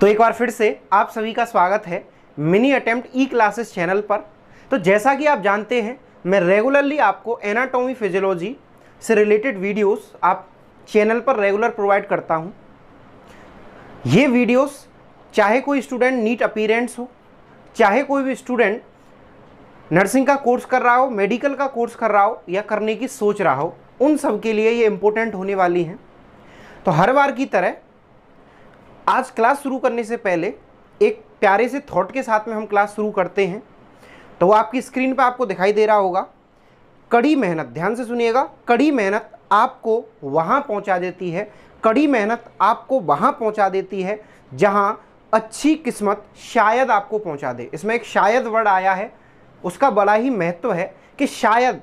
तो एक बार फिर से आप सभी का स्वागत है mini attempt E classes channel पर तो जैसा कि आप जानते हैं मैं रेगुलरली आपको एनाटॉमी फिजियोलॉजी से रिलेटेड वीडियोस आप चैनल पर रेगुलर प्रोवाइड करता हूं ये वीडियोस चाहे कोई स्टूडेंट नीट अपीरेंट्स हो चाहे कोई भी स्टूडेंट नर्सिंग का कोर्स कर रहा हो मेडिकल का कोर्स कर रहा हो या करने की सोच रहा हो उन सब के लिए ये इम्पोर्टेंट होने वाली हैं तो हर बार की तरह आज क्लास शुरू करने से पहले एक प्यारे से थॉट के साथ में हम क्लास शुरू करते हैं तो वो आपकी स्क्रीन पर आपको दिखाई दे रहा होगा कड़ी मेहनत ध्यान से सुनिएगा कड़ी मेहनत आपको वहाँ पहुँचा देती है कड़ी मेहनत आपको वहाँ पहुँचा देती है जहाँ अच्छी किस्मत शायद आपको पहुँचा दे इसमें एक शायद वर्ड आया है उसका बड़ा ही महत्व है कि शायद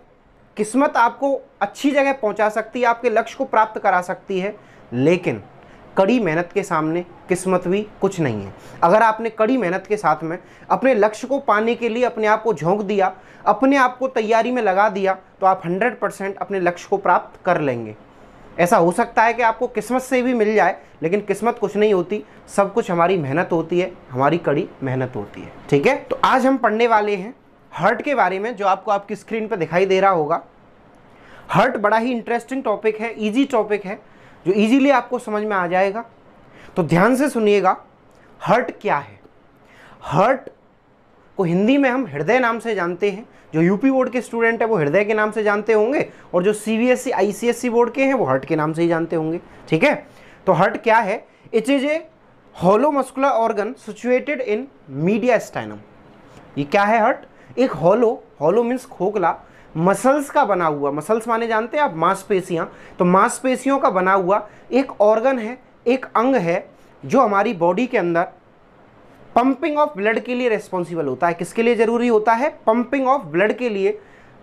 किस्मत आपको अच्छी जगह पहुंचा सकती है आपके लक्ष्य को प्राप्त करा सकती है लेकिन कड़ी मेहनत के सामने किस्मत भी कुछ नहीं है अगर आपने कड़ी मेहनत के साथ में अपने लक्ष्य को पाने के लिए अपने आप को झोंक दिया अपने आप को तैयारी में लगा दिया तो आप 100 परसेंट अपने लक्ष्य को प्राप्त कर लेंगे ऐसा हो सकता है कि आपको किस्मत से भी मिल जाए लेकिन किस्मत कुछ नहीं होती सब कुछ हमारी मेहनत होती है हमारी कड़ी मेहनत होती है ठीक है तो आज हम पढ़ने वाले हैं हर्ट के बारे में जो आपको आपकी स्क्रीन पर दिखाई दे रहा होगा हर्ट बड़ा ही इंटरेस्टिंग टॉपिक है ईजी टॉपिक है जो इजीली आपको समझ में आ जाएगा तो ध्यान से सुनिएगा हर्ट क्या है हर्ट को हिंदी में हम हृदय नाम से जानते हैं जो यूपी बोर्ड के स्टूडेंट है वो हृदय के नाम से जानते होंगे और जो C B S E board के हैं वो हर्ट के नाम से ही जानते होंगे ठीक है तो हर्ट क्या है it is a hollow muscular organ situated in mediastinum ये क्या है हर्ट एक होलो होलो मीन्स खोखला मसल्स का बना हुआ मसल्स माने जानते हैं आप मांसपेशियाँ तो मांसपेशियों का बना हुआ एक ऑर्गन है एक अंग है जो हमारी बॉडी के अंदर पंपिंग ऑफ ब्लड के लिए रेस्पॉन्सिबल होता है किसके लिए ज़रूरी होता है पंपिंग ऑफ ब्लड के लिए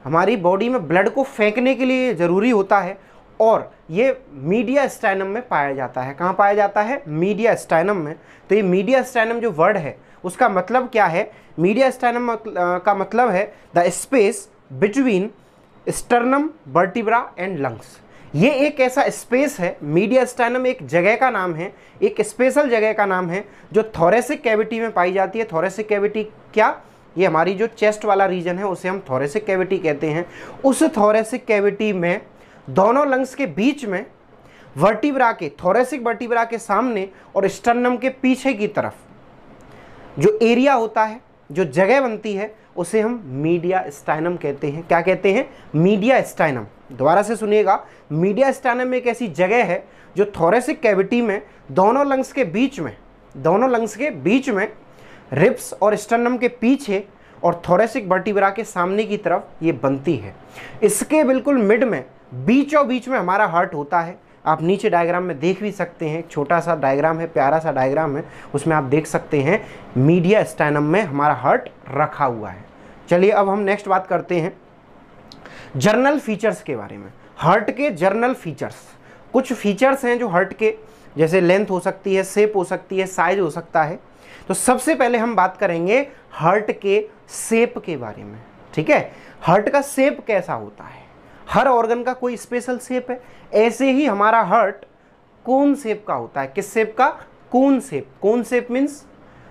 हमारी बॉडी में ब्लड को फेंकने के लिए ज़रूरी होता है और ये मीडिया स्टैनम में पाया जाता है कहाँ पाया जाता है मीडिया स्टैनम में तो ये मीडिया स्टैनम जो वर्ड है उसका मतलब क्या है मीडिया स्टैनम का मतलब है the space between sternum vertebra and lungs ये एक ऐसा स्पेस है मीडिया स्टैनम एक जगह का नाम है एक स्पेशल जगह का नाम है जो थोरेसिक कैविटी में पाई जाती है थोरेसिक कैविटी क्या ये हमारी जो चेस्ट वाला रीजन है उसे हम थोरेसिक कैविटी कहते हैं उस थोरेसिक कैविटी में दोनों लंग्स के बीच में वर्टिब्रा के थोरेसिक वर्टिब्रा के सामने और स्टर्नम के पीछे की तरफ जो एरिया होता है जो जगह बनती है उसे हम मीडिया स्टाइनम कहते हैं क्या कहते हैं मीडिया स्टाइनम दोबारा से सुनिएगा मीडिया स्टाइनम एक ऐसी जगह है जो थोरेसिक कैविटी में दोनों लंग्स के बीच में दोनों लंग्स के बीच में रिप्स और स्टर्नम के पीछे और थोरेसिक बर्टिबरा के सामने की तरफ ये बनती है इसके बिल्कुल मिड में बीचों बीच में हमारा हार्ट होता है आप नीचे डायग्राम में देख भी सकते हैं छोटा सा डायग्राम है प्यारा सा डायग्राम है उसमें आप देख सकते हैं मीडिया स्टैनम में हमारा हर्ट रखा हुआ है चलिए अब हम नेक्स्ट बात करते हैं जर्नल फीचर्स के बारे में हर्ट के जर्नल फीचर्स कुछ फीचर्स हैं जो हर्ट के जैसे लेंथ हो सकती है सेप हो सकती है साइज हो सकता है तो सबसे पहले हम बात करेंगे हर्ट के सेप के बारे में ठीक है हर्ट का सेप कैसा होता है हर ऑर्गन का कोई स्पेशल शेप है ऐसे ही हमारा हर्ट कौन शेप का होता है किस शेप का कौन शेप कौन शेप मीन्स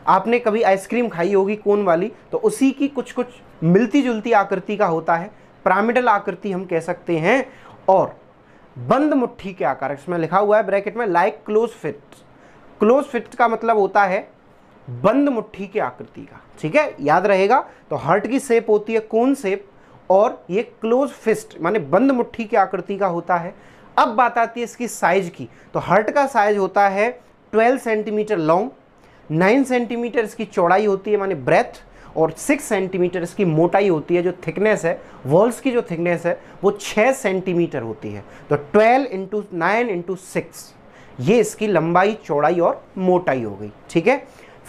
आपने कभी आइसक्रीम खाई होगी कौन वाली तो उसी की कुछ कुछ मिलती जुलती आकृति का होता है प्रामिडल आकृति हम कह सकते हैं और बंद मुट्ठी के आकार इसमें लिखा हुआ है ब्रैकेट में like close fit close fit का मतलब होता है बंद मुट्ठी की आकृति का ठीक है याद रहेगा तो हर्ट की शेप होती है कौन शेप और ये क्लोज फिस्ट माने बंद मुट्ठी की आकृति का होता है अब बात आती है इसकी साइज की तो हर्ट का साइज होता है 12 सेंटीमीटर लॉन्ग 9 सेंटीमीटर इसकी चौड़ाई होती है माने ब्रेथ और 6 सेंटीमीटर इसकी मोटाई होती है जो थिकनेस है वॉल्स की जो थिकनेस है वो 6 सेंटीमीटर होती है तो 12 इंटू नाइन इंटू सिक्स ये इसकी लंबाई चौड़ाई और मोटाई हो गई ठीक है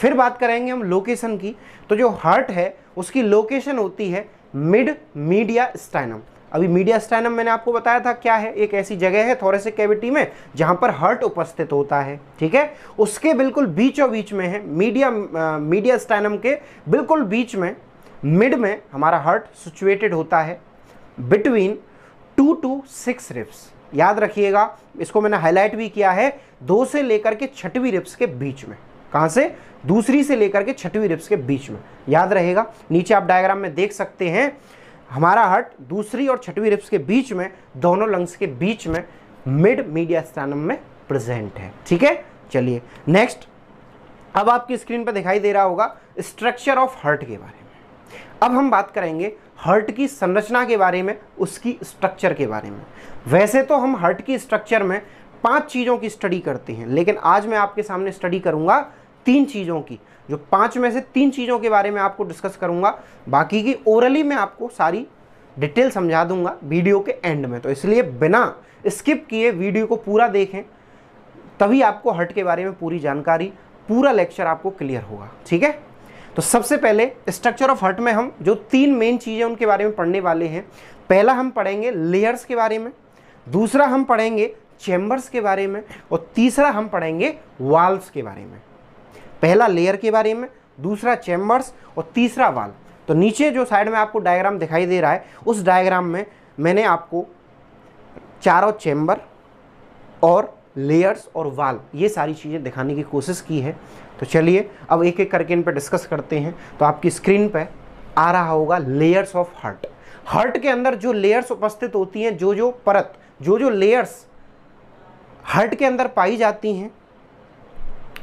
फिर बात करेंगे हम लोकेशन की तो जो हर्ट है उसकी लोकेशन होती है मिड मीडिया स्टाइनम अभी मीडिया स्टाइनम मैंने आपको बताया था क्या है एक ऐसी जगह है थोरेसिक कैविटी में जहां पर हर्ट उपस्थित होता है ठीक है उसके बिल्कुल बीचों बीच में है मीडिया मीडिया स्टाइनम के बिल्कुल बीच में मिड में हमारा हर्ट सिचुएटेड होता है between two to six ribs याद रखिएगा इसको मैंने हाईलाइट भी किया है दो से लेकर के छठवीं रिप्स के बीच में कहाँ से दूसरी से लेकर के छठवीं रिप्स के बीच में याद रहेगा नीचे आप डायग्राम में देख सकते हैं हमारा हर्ट दूसरी और छठवीं रिप्स के बीच में दोनों लंग्स के बीच में मिड मीडिया स्टानम में प्रेजेंट है ठीक है चलिए नेक्स्ट अब आपकी स्क्रीन पर दिखाई दे रहा होगा स्ट्रक्चर ऑफ हर्ट के बारे में अब हम बात करेंगे हर्ट की संरचना के बारे में उसकी स्ट्रक्चर के बारे में वैसे तो हम हर्ट की स्ट्रक्चर में पांच चीज़ों की स्टडी करते हैं लेकिन आज मैं आपके सामने स्टडी करूंगा तीन चीज़ों की जो पाँच में से तीन चीज़ों के बारे में आपको डिस्कस करूंगा बाकी की ओरली मैं आपको सारी डिटेल समझा दूंगा वीडियो के एंड में तो इसलिए बिना स्किप किए वीडियो को पूरा देखें तभी आपको हट के बारे में पूरी जानकारी पूरा लेक्चर आपको क्लियर होगा ठीक है तो सबसे पहले स्ट्रक्चर ऑफ हट में हम जो तीन मेन चीज़ें उनके बारे में पढ़ने वाले हैं पहला हम पढ़ेंगे लेयर्स के बारे में दूसरा हम पढ़ेंगे चैम्बर्स के बारे में और तीसरा हम पढ़ेंगे वाल्व्स के बारे में पहला लेयर के बारे में दूसरा चैम्बर्स और तीसरा वाल तो नीचे जो साइड में आपको डायग्राम दिखाई दे रहा है उस डायग्राम में मैंने आपको चारों चैम्बर और लेयर्स और वाल ये सारी चीज़ें दिखाने की कोशिश की है तो चलिए अब एक एक करके इन पर डिस्कस करते हैं तो आपकी स्क्रीन पर आ रहा होगा लेयर्स ऑफ हर्ट हर्ट के अंदर जो लेयर्स उपस्थित होती हैं जो जो परत जो जो लेयर्स हर्ट के अंदर पाई जाती हैं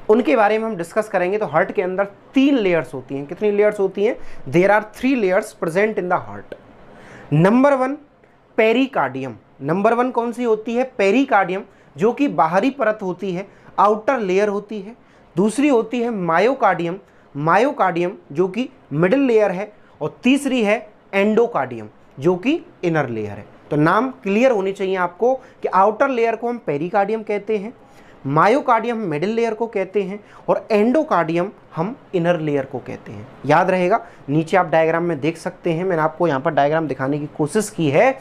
उनके बारे में हम डिस्कस करेंगे तो हार्ट के अंदर तीन लेयर्स होती हैं कितनी लेयर्स होती हैं there are three layers present in the heart number one pericardium number one कौन सी होती है पेरिकार्डियम जो कि बाहरी परत होती है आउटर लेयर होती है दूसरी होती है मायोकार्डियम मायोकार्डियम जो कि मिडिल लेयर है और तीसरी है एंडोकार्डियम जो कि इनर लेयर है तो नाम क्लियर होने चाहिए आपको कि आउटर लेयर को हम पेरिकार्डियम कहते हैं मायोकार्डियम मिडिल लेयर को कहते हैं और एंडोकार्डियम हम इनर लेयर को कहते हैं याद रहेगा नीचे आप डायग्राम में देख सकते हैं मैंने आपको यहाँ पर डायग्राम दिखाने की कोशिश की है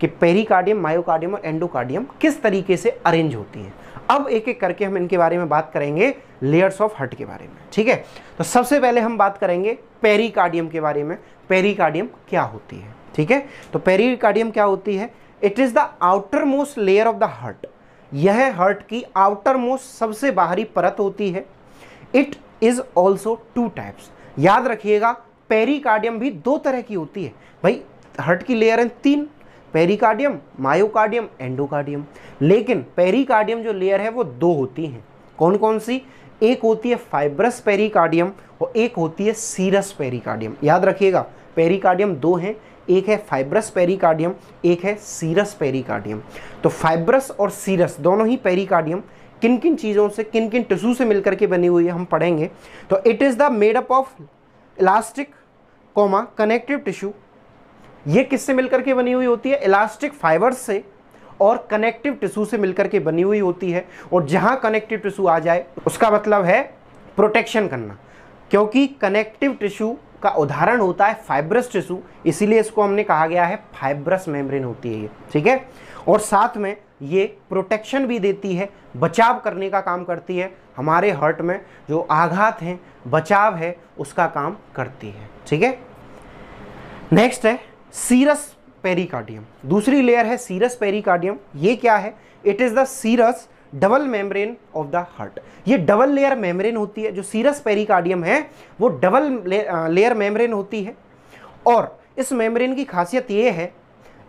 कि पेरिकार्डियम मायोकार्डियम और एंडोकार्डियम किस तरीके से अरेंज होती हैं अब एक एक करके हम इनके बारे में बात करेंगे लेयर्स ऑफ हर्ट के बारे में ठीक है तो सबसे पहले हम बात करेंगे पेरिकार्डियम के बारे में पेरिकार्डियम क्या होती है ठीक है तो पेरिकार्डियम क्या होती है it is the outermost layer of the heart यह हर्ट की आउटर मोस्ट सबसे बाहरी परत होती है it is also two types याद रखिएगा पेरिकार्डियम भी दो तरह की होती है भाई हर्ट की लेयर है तीन पेरिकार्डियम मायोकार्डियम एंडोकार्डियम लेकिन पेरिकार्डियम जो लेयर है वो दो होती हैं कौन कौन सी एक होती है फाइब्रस पेरिकार्डियम और एक होती है सीरस पेरिकार्डियम याद रखिएगा पेरिकार्डियम दो हैं एक है फाइब्रस पेरिकार्डियम एक है सीरस पेरिकार्डियम तो फाइब्रस और सीरस दोनों ही पेरिकार्डियम किन किन चीज़ों से किन किन टिशू से मिलकर के बनी हुई है हम पढ़ेंगे तो it is the made up of elastic comma connective tissue ये किससे मिलकर के बनी हुई होती है इलास्टिक फाइबर से और कनेक्टिव टिशू से मिलकर के बनी हुई होती है और जहाँ कनेक्टिव टिशू आ जाए उसका मतलब है प्रोटेक्शन करना क्योंकि कनेक्टिव टिश्यू का उदाहरण होता है फाइब्रस टिशू इसीलिए इसको हमने कहा गया है फाइब्रस मेम्ब्रेन होती है ये ठीक है और साथ में ये प्रोटेक्शन भी देती है बचाव करने का काम करती है हमारे हर्ट में जो आघात हैं बचाव है उसका काम करती है ठीक है नेक्स्ट है सीरस पेरिकार्डियम दूसरी लेयर है सीरस पेरिकार्डियम ये क्या है it is the serous double membrane of the heart ये डबल लेयर मेम्ब्रेन होती है जो सीरस पेरिकार्डियम है वो डबल लेयर मेम्ब्रेन होती है और इस मेम्ब्रेन की खासियत ये है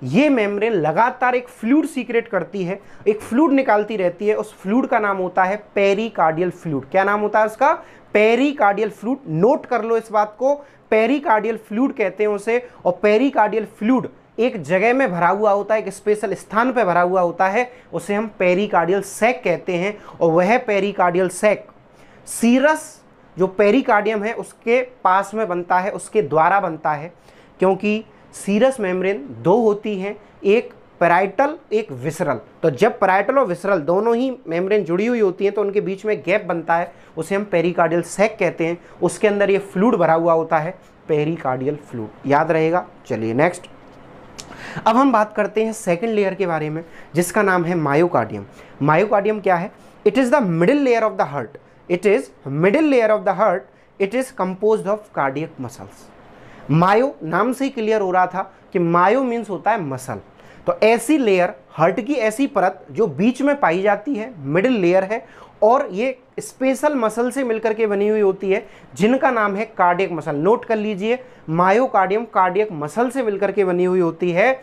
ये मेम्ब्रेन लगातार एक फ्लूड सीक्रेट करती है एक फ्लूड निकालती रहती है उस फ्लूड का नाम होता है पेरिकार्डियल फ्लूड क्या नाम होता है उसका पेरिकार्डियल फ्लूड नोट कर लो इस बात को पेरिकार्डियल फ्लूड कहते हैं उसे और पेरिकार्डियल फ्लूड एक जगह में भरा हुआ होता है एक स्पेशल स्थान पर भरा हुआ होता है उसे हम पेरिकार्डियल सैक कहते हैं और वह पेरिकार्डियल सैक सीरस जो पेरिकार्डियम है उसके पास में बनता है उसके द्वारा बनता है क्योंकि सीरस मेम्ब्रेन दो होती हैं एक पैराइटल एक विसरल तो जब पैराइटल और विसरल दोनों ही मेम्ब्रेन जुड़ी हुई होती हैं तो उनके बीच में गैप बनता है उसे हम पेरिकार्डियल सैक कहते हैं उसके अंदर ये फ्लूड भरा हुआ होता है पेरिकार्डियल फ्लूड याद रहेगा चलिए नेक्स्ट अब हम बात करते हैं सेकेंड लेयर के बारे में जिसका नाम है मायोकार्डियम मायोकार्डियम क्या है it is the middle layer of the heart it is middle layer of the heart it is compose of cardiac muscles myo नाम से ही क्लियर हो रहा था कि मायो मीन्स होता है मसल तो ऐसी लेयर हर्ट की ऐसी परत जो बीच में पाई जाती है मिडिल लेयर है और ये स्पेशल मसल से मिलकर के बनी हुई होती है जिनका नाम है कार्डियक मसल नोट कर लीजिए मायोकार्डियम कार्डियक मसल से मिलकर के बनी हुई होती है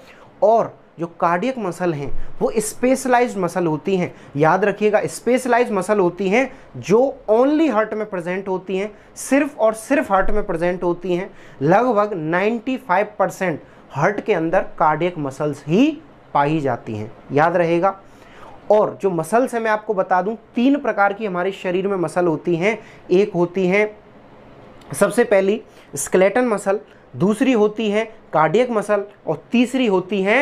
और जो कार्डियक मसल हैं वो स्पेशलाइज मसल होती हैं याद रखिएगा स्पेशलाइज मसल होती हैं जो ओनली हार्ट में प्रेजेंट होती हैं सिर्फ और सिर्फ हार्ट में प्रेजेंट होती हैं लगभग 95 परसेंट हार्ट के अंदर कार्डियक मसल्स ही पाई जाती हैं याद रहेगा और जो मसल्स है मैं आपको बता दूं तीन प्रकार की हमारे शरीर में मसल होती हैं एक होती है सबसे पहली स्केलेटन मसल दूसरी होती है कार्डियक मसल और तीसरी होती है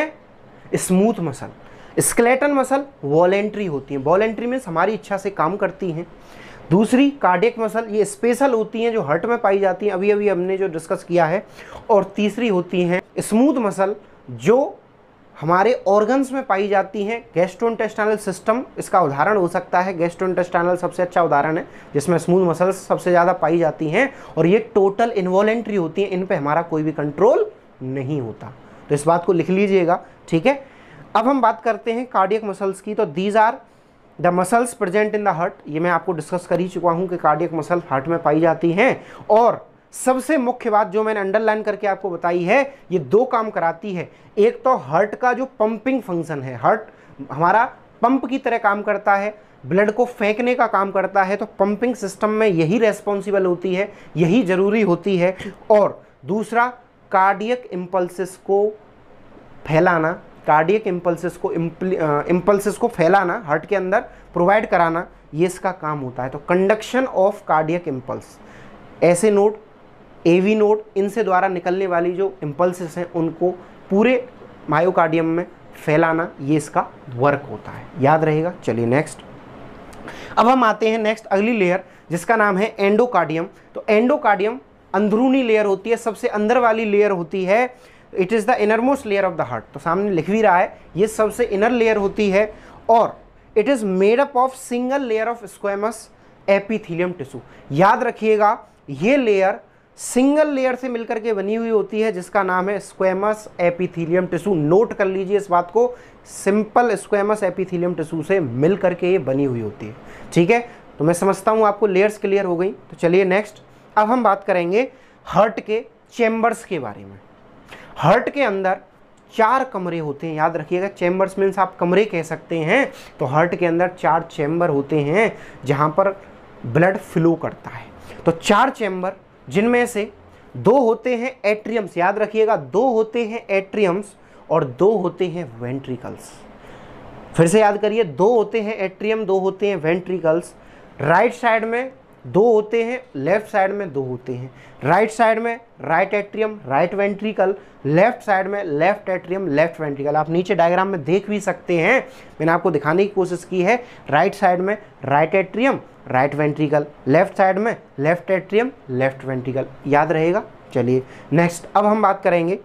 smooth muscle skeleton muscle voluntary होती है वॉलेंट्री मीन्स हमारी इच्छा से काम करती हैं दूसरी कार्डियक मसल ये स्पेशल होती हैं जो हर्ट में पाई जाती हैं अभी अभी हमने जो डिस्कस किया है और तीसरी होती हैं स्मूथ मसल जो हमारे ऑर्गन्स में पाई जाती हैं गैस्ट्रोइंटेस्टाइनल सिस्टम इसका उदाहरण हो सकता है गैस्ट्रोइंटेस्टाइनल सबसे अच्छा उदाहरण है जिसमें स्मूथ मसल्स सबसे ज़्यादा पाई जाती हैं और ये टोटल इन्वॉलेंट्री होती हैं इन पर हमारा कोई भी कंट्रोल नहीं होता तो इस बात को लिख लीजिएगा ठीक है अब हम बात करते हैं कार्डियक मसल्स की तो these are the muscles present in the heart ये मैं आपको डिस्कस कर ही चुका हूँ कि कार्डियक मसल हार्ट में पाई जाती हैं और सबसे मुख्य बात जो मैंने अंडरलाइन करके आपको बताई है ये दो काम कराती है एक तो हर्ट का जो पंपिंग फंक्शन है हर्ट हमारा पंप की तरह काम करता है ब्लड को फेंकने का काम करता है तो पंपिंग सिस्टम में यही रेस्पॉन्सिबल होती है यही ज़रूरी होती है और दूसरा कार्डियक इम्पल्सिस को फैलाना कार्डियक इम्पल्सिस को इम्पल्सिस को फैलाना हार्ट के अंदर प्रोवाइड कराना ये इसका काम होता है तो conduction of cardiac impulse SA node AV node इनसे द्वारा निकलने वाली जो इम्पल्सिस हैं उनको पूरे मायोकार्डियम में फैलाना ये इसका वर्क होता है याद रहेगा चलिए नेक्स्ट अब हम आते हैं नेक्स्ट अगली लेयर जिसका नाम है एंडोकार्डियम तो एंडोकार्डियम अंदरूनी लेयर होती है सबसे अंदर वाली लेयर होती है it is the innermost layer of the heart तो सामने लिख भी रहा है ये सबसे इनर लेयर होती है और it is made up of single layer of squamous epithelium tissue याद रखिएगा ये लेयर सिंगल लेयर से मिलकर के बनी हुई होती है जिसका नाम है स्क्वेमस एपिथीलियम टिश्यू नोट कर लीजिए इस बात को सिंपल स्क्वेमस एपिथीलियम टिश्यू से मिल करके ये बनी हुई होती है ठीक है तो मैं समझता हूँ आपको लेयर्स क्लियर हो गई तो चलिए नेक्स्ट अब हम बात करेंगे हर्ट के चैम्बर्स के बारे में हर्ट के अंदर चार कमरे होते हैं याद रखिएगा चैम्बर्स मीन्स आप कमरे कह सकते हैं तो हर्ट के अंदर चार चैम्बर होते हैं जहाँ पर ब्लड फ्लो करता है तो चार चैम्बर जिनमें से दो होते हैं एट्रियम्स याद रखिएगा दो होते हैं एट्रियम्स और दो होते हैं वेंट्रिकल्स फिर से याद करिए दो होते हैं एट्रियम दो होते हैं वेंट्रिकल्स राइट साइड में दो होते हैं लेफ्ट साइड में दो होते हैं राइट साइड में right atrium right ventricle left side में लेफ्ट एट्रियम लेफ्ट वेंट्रिकल आप नीचे डायग्राम में देख भी सकते हैं मैंने आपको दिखाने की कोशिश की है राइट साइड में right atrium right ventricle left side में लेफ्ट एट्रियम लेफ्ट वेंट्रिकल याद रहेगा चलिए नेक्स्ट अब हम बात करेंगे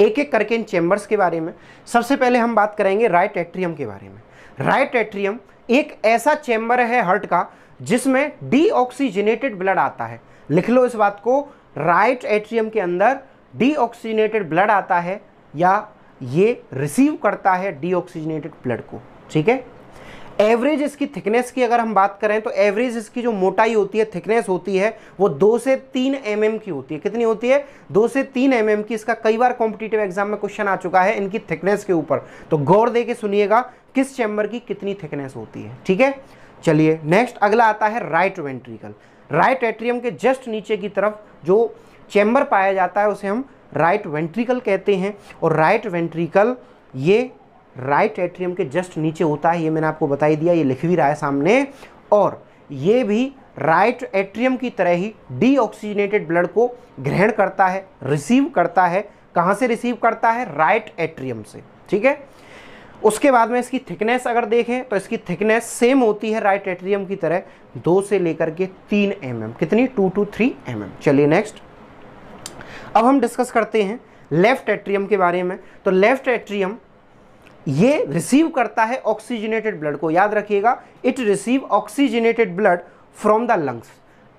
एक एक करके इन चेंबर्स के बारे में सबसे पहले हम बात करेंगे राइट एट्रियम के बारे में राइट एट्रियम एक ऐसा चैम्बर है हर्ट का जिसमें डीऑक्सीजनेटेड ब्लड आता है लिख लो इस बात को राइट एट्रियम के अंदर डीऑक्सीजनेटेड ब्लड आता है या ये रिसीव करता है डीऑक्सीजनेटेड ब्लड को ठीक है एवरेज इसकी थिकनेस की अगर हम बात करें तो एवरेज इसकी जो मोटाई होती है थिकनेस होती है वो दो से तीन एम mm की होती है कितनी होती है दो से तीन एम mm की इसका कई बार कॉम्पिटेटिव एग्जाम में क्वेश्चन आ चुका है इनकी थिकनेस के ऊपर तो गौर दे के सुनिएगा किस चैम्बर की कितनी थिकनेस होती है ठीक है चलिए नेक्स्ट अगला आता है राइट वेंट्रिकल राइट एट्रियम के जस्ट नीचे की तरफ जो चैम्बर पाया जाता है उसे हम राइट वेंट्रिकल कहते हैं और राइट वेंट्रिकल ये राइट एट्रियम के जस्ट नीचे होता है ये मैंने आपको बताई दिया ये लिख भी रहा है सामने और ये भी राइट एट्रियम की तरह ही डीऑक्सीजनेटेड ब्लड को ग्रहण करता है रिसीव करता है कहाँ से रिसीव करता है राइट एट्रियम से ठीक है उसके बाद में इसकी थिकनेस अगर देखें तो इसकी थिकनेस सेम होती है राइट एट्रियम की तरह दो से लेकर के तीन एम mm. कितनी two to three M mm. चलिए नेक्स्ट अब हम डिस्कस करते हैं लेफ्ट एट्रियम के बारे में तो लेफ्ट एट्रियम ये रिसीव करता है ऑक्सीजनेटेड ब्लड को याद रखिएगा it receive oxygenated blood from the lungs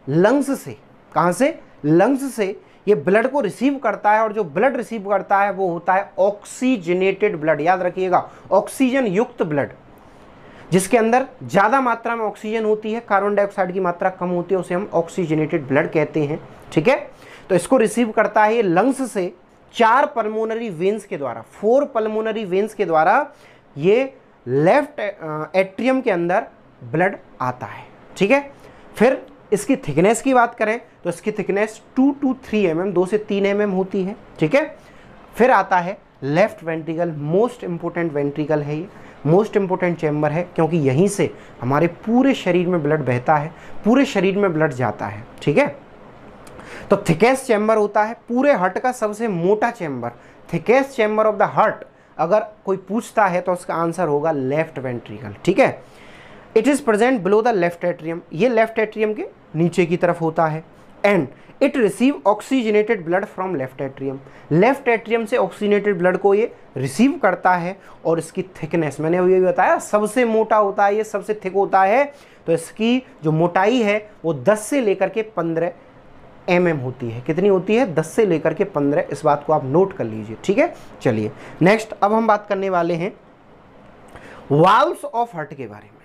lungs से कहाँ से लंग्स से ये ब्लड को रिसीव करता है और जो ब्लड रिसीव करता है वो होता है ऑक्सीजनेटेड ब्लड याद रखिएगा ऑक्सीजन युक्त ब्लड जिसके अंदर ज़्यादा मात्रा में ऑक्सीजन होती है कार्बन डाइऑक्साइड की मात्रा कम होती है उसे हम ऑक्सीजनेटेड ब्लड कहते हैं ठीक है तो इसको रिसीव करता है ये लंग्स से चार पल्मोनरी वेंस के द्वारा फोर पल्मोनरी वेंस के द्वारा ये लेफ्ट एट्रियम के अंदर ब्लड आता है ठीक है फिर इसकी थिकनेस की बात करें तो इसकी thickness two to three M M दो से तीन एम mm एम होती है ठीक है फिर आता है left ventricle most important ventricle है ये मोस्ट इम्पोर्टेंट चैम्बर है क्योंकि यहीं से हमारे पूरे शरीर में ब्लड बहता है पूरे शरीर में ब्लड जाता है ठीक है तो थिकेस्ट चैम्बर होता है पूरे हर्ट का सबसे मोटा chamber thickest chamber of the heart अगर कोई पूछता है तो उसका आंसर होगा लेफ्ट वेंट्रिकल ठीक है it is present below the left atrium ये लेफ्ट एट्रियम के नीचे की तरफ होता है and it receive oxygenated blood from left atrium left atrium से ऑक्सीजनेटेड ब्लड को ये रिसीव करता है और इसकी थिकनेस मैंने ये भी बताया सबसे मोटा होता है ये सबसे थिक होता है तो इसकी जो मोटाई है वो 10 से लेकर के 15 एम mm होती है कितनी होती है 10 से लेकर के 15 इस बात को आप नोट कर लीजिए ठीक है चलिए नेक्स्ट अब हम बात करने वाले हैं वाल्व्स ऑफ हर्ट के बारे में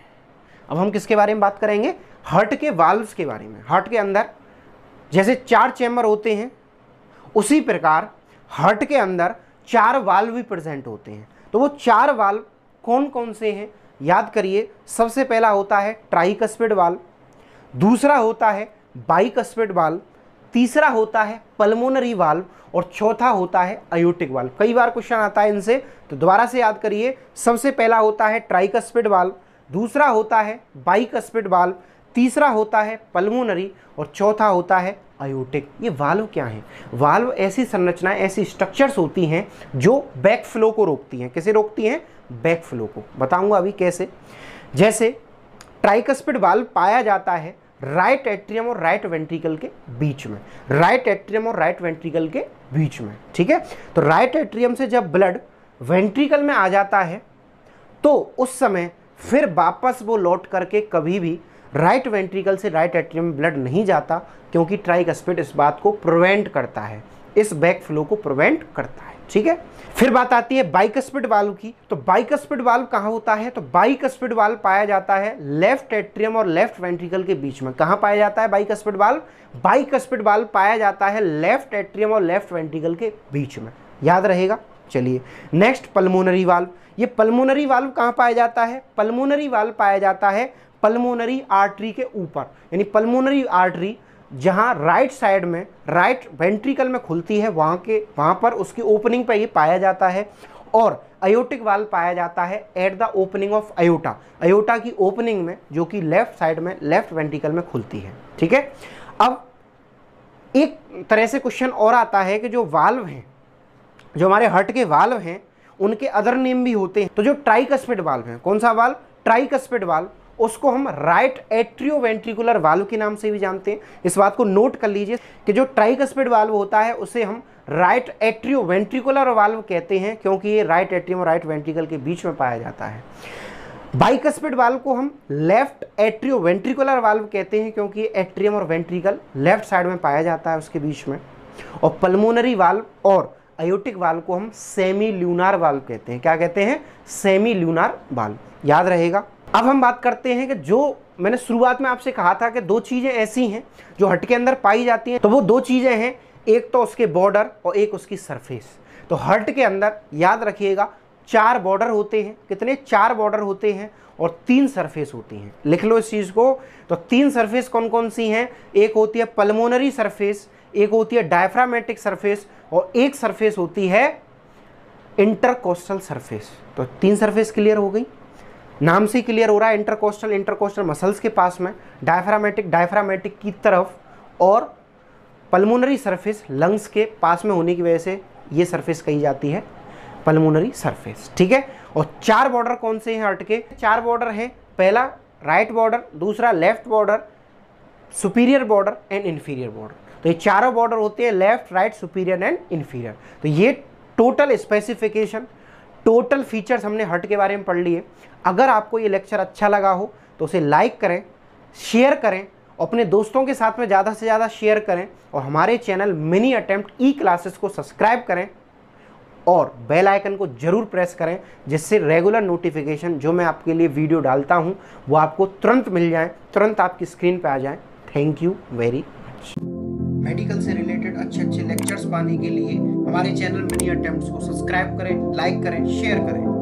अब हम किसके बारे में बात करेंगे हर्ट के वाल्व्स के बारे में हर्ट के अंदर जैसे चार चैम्बर होते हैं उसी प्रकार हर्ट के अंदर चार वाल्व भी प्रेजेंट होते हैं तो वो चार वाल्व कौन कौन से हैं याद करिए सबसे पहला होता है ट्राइकस्पिड वाल्व दूसरा होता है बाइकस्पिड वाल्व तीसरा होता है पल्मोनरी वाल्व और चौथा होता है अयोटिक वाल्व कई बार क्वेश्चन आता है इनसे तो दोबारा से याद करिए सबसे पहला होता है ट्राइकस्पिड वाल्व दूसरा होता है बाइकस्पिड वाल्व तीसरा होता है पल्मोनरी और चौथा होता है अयोटिक ये वाल्व क्या है वाल्व ऐसी संरचनाएं ऐसी स्ट्रक्चर्स होती हैं जो बैक फ्लो को रोकती हैं कैसे रोकती हैं बैक फ्लो को बताऊंगा अभी कैसे जैसे ट्राइकस्पिड वाल्व पाया जाता है राइट एट्रियम और राइट वेंट्रिकल के बीच में राइट एट्रियम और राइट वेंट्रिकल के बीच में ठीक है तो राइट एट्रियम से जब ब्लड वेंट्रिकल में आ जाता है तो उस समय फिर वापस वो लौट करके कभी भी राइट वेंट्रिकल से राइट एट्रियम में ब्लड नहीं जाता क्योंकि ट्राइकस्पिड इस बात को प्रिवेंट करता है इस बैक फ्लो को प्रिवेंट करता है ठीक है फिर बात आती है बाइक स्पीड वाल्व की तो बाइक स्पीड वाल्व कहाँ होता है तो बाइक स्पीड वाल्व पाया जाता है लेफ्ट एट्रियम और लेफ्ट वेंट्रिकल के बीच में कहाँ पाया जाता है bicuspid valve bicuspid valve पाया जाता है लेफ्ट एट्रियम और लेफ्ट वेंट्रिकल के बीच में याद रहेगा चलिए नेक्स्ट पल्मोनरी वाल्व ये पल्मोनरी वाल्व कहाँ पाया जाता है पल्मोनरी वाल्व पाया जाता है पल्मोनरी आर्टरी के ऊपर यानी पल्मोनरी आर्टरी जहाँ राइट साइड में राइट वेंट्रिकल में खुलती है वहाँ के वहाँ पर उसकी ओपनिंग पर ये पाया जाता है और अयोटिक वाल पाया जाता है at the opening of aorta aorta की ओपनिंग में जो कि लेफ्ट साइड में लेफ्ट वेंट्रिकल में खुलती है ठीक है अब एक तरह से क्वेश्चन और आता है कि जो वाल्व हैं जो हमारे हर्ट के वाल्व हैं उनके अदर नेम भी होते हैं तो जो ट्राइकस्पिड वाल्व हैं कौन सा वाल्व ट्राइकस्पिड वाल्व उसको हम राइट एट्रियो वेंट्रिकुलर वाल्व के नाम से भी जानते हैं इस बात को नोट कर लीजिए कि जो ट्राइकस्पिड वाल्व होता है उसे हम राइट एट्रियो वेंट्रिकुलर वाल्व कहते हैं क्योंकि ये राइट एट्रियम और राइट वेंट्रिकल के बीच में पाया जाता है बाइकस्पिड वाल्व को हम लेफ्ट एट्रियो वेंट्रिकुलर वाल्व कहते हैं क्योंकि एट्रियम और वेंट्रिकल लेफ्ट साइड में पाया जाता है उसके बीच में और पल्मोनरी वाल्व और अयोटिक वाल्व को हम सेमी ल्यूनार वाल्व कहते हैं क्या कहते हैं सेमी ल्यूनार वाल्व याद रहेगा अब हम बात करते हैं कि जो मैंने शुरुआत में आपसे कहा था कि दो चीज़ें ऐसी हैं जो हट के अंदर पाई जाती हैं तो वो दो चीज़ें हैं एक तो उसके बॉर्डर और एक उसकी सरफेस तो हट के अंदर याद रखिएगा चार बॉर्डर होते हैं कितने चार बॉर्डर होते हैं और तीन सरफेस होती हैं लिख लो इस चीज़ को तो तीन सरफेस कौन कौन सी हैं एक होती है पलमोनरी सरफेस एक होती है डायफ्रामेटिक सरफेस और एक सरफेस होती है इंटरकोस्टल सरफेस तो तीन सरफेस क्लियर हो गई नाम से क्लियर हो रहा है इंटरकोस्टल इंटरकोस्टल मसल्स के पास में डायफ्रामेटिक डायफ्रामेटिक की तरफ और पल्मोनरी सरफेस लंग्स के पास में होने की वजह से ये सरफेस कही जाती है पल्मोनरी सरफेस ठीक है और चार बॉर्डर कौन से हैं हट के चार बॉर्डर है पहला राइट बॉर्डर दूसरा left border superior border and inferior border तो ये चारों बॉर्डर होते हैं left right superior and inferior तो ये टोटल स्पेसिफिकेशन टोटल फीचर्स हमने हट के बारे में पढ़ लिए अगर आपको ये लेक्चर अच्छा लगा हो तो उसे लाइक करें शेयर करें अपने दोस्तों के साथ में ज़्यादा से ज़्यादा शेयर करें और हमारे channel mini attempt E classes को सब्सक्राइब करें और बेल आइकन को ज़रूर प्रेस करें जिससे रेगुलर नोटिफिकेशन जो मैं आपके लिए वीडियो डालता हूँ वो आपको तुरंत मिल जाए तुरंत आपकी स्क्रीन पर आ जाए thank you very much medical से रिलेटेड अच्छे अच्छे लेक्चर्स पाने के लिए हमारे चैनल मिनी अटेम्प्ट को सब्सक्राइब करें लाइक करें शेयर करें